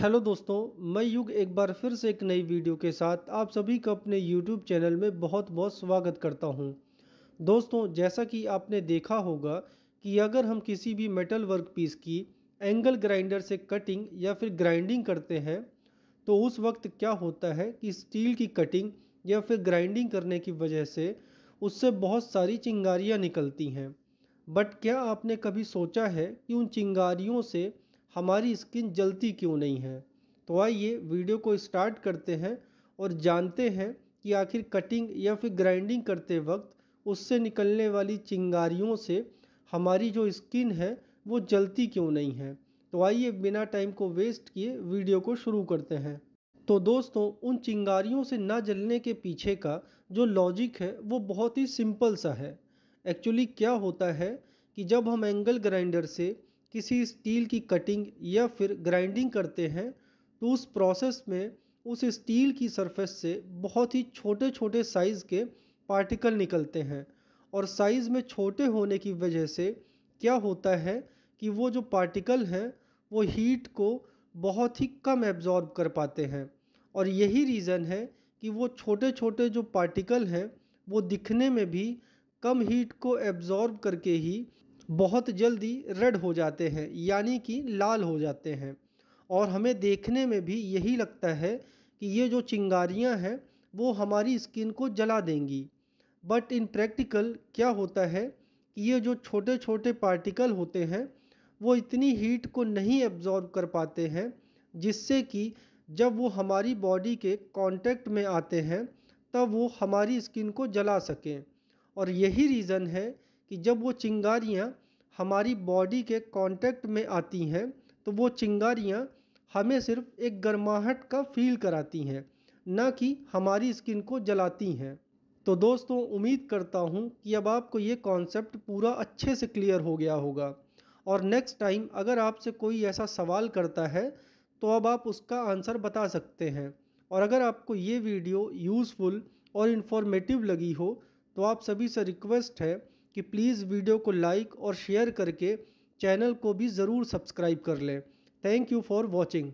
hello दोस्तों मैं युग एक बार फिर से एक नई वीडियो के साथ आप सभी का अपने यूट्यूब चैनल में बहुत बहुत स्वागत करता हूं दोस्तों जैसा कि आपने देखा होगा कि अगर हम किसी भी मेटल वर्क पीस की एंगल ग्राइंडर से कटिंग या फिर ग्राइंडिंग करते हैं तो उस वक्त क्या होता है कि स्टील की कटिंग या फिर ग्राइंडिंग करने की वजह से उससे बहुत सारी चिंगारियाँ निकलती हैं बट क्या आपने कभी सोचा है कि उन चिंगारियों से हमारी स्किन जलती क्यों नहीं है तो आइए वीडियो को स्टार्ट करते हैं और जानते हैं कि आखिर कटिंग या फिर ग्राइंडिंग करते वक्त उससे निकलने वाली चिंगारियों से हमारी जो स्किन है वो जलती क्यों नहीं है तो आइए बिना टाइम को वेस्ट किए वीडियो को शुरू करते हैं तो दोस्तों उन चिंगारियों से ना जलने के पीछे का जो लॉजिक है वो बहुत ही सिंपल सा है एक्चुअली क्या होता है कि जब हम एंगल ग्राइंडर से किसी स्टील की कटिंग या फिर ग्राइंडिंग करते हैं तो उस प्रोसेस में उस स्टील की सरफेस से बहुत ही छोटे छोटे साइज़ के पार्टिकल निकलते हैं और साइज़ में छोटे होने की वजह से क्या होता है कि वो जो पार्टिकल हैं वो हीट को बहुत ही कम एब्जॉर्ब कर पाते हैं और यही रीज़न है कि वो छोटे छोटे जो पार्टिकल हैं वो दिखने में भी कम हीट को एब्जॉर्ब करके ही बहुत जल्दी रेड हो जाते हैं यानी कि लाल हो जाते हैं और हमें देखने में भी यही लगता है कि ये जो चिंगारियाँ हैं वो हमारी स्किन को जला देंगी बट इन प्रैक्टिकल क्या होता है कि ये जो छोटे छोटे पार्टिकल होते हैं वो इतनी हीट को नहीं एब्जॉर्ब कर पाते हैं जिससे कि जब वो हमारी बॉडी के कांटेक्ट में आते हैं तब वो हमारी स्किन को जला सकें और यही रीज़न है कि जब वो चिंगारियाँ हमारी बॉडी के कांटेक्ट में आती हैं तो वो चिंगारियाँ हमें सिर्फ एक गर्माहट का फील कराती हैं ना कि हमारी स्किन को जलाती हैं तो दोस्तों उम्मीद करता हूँ कि अब आपको ये कॉन्सेप्ट पूरा अच्छे से क्लियर हो गया होगा और नेक्स्ट टाइम अगर आपसे कोई ऐसा सवाल करता है तो अब आप उसका आंसर बता सकते हैं और अगर आपको ये वीडियो यूज़फुल और इन्फॉर्मेटिव लगी हो तो आप सभी से रिक्वेस्ट है कि प्लीज़ वीडियो को लाइक और शेयर करके चैनल को भी ज़रूर सब्सक्राइब कर लें थैंक यू फॉर वॉचिंग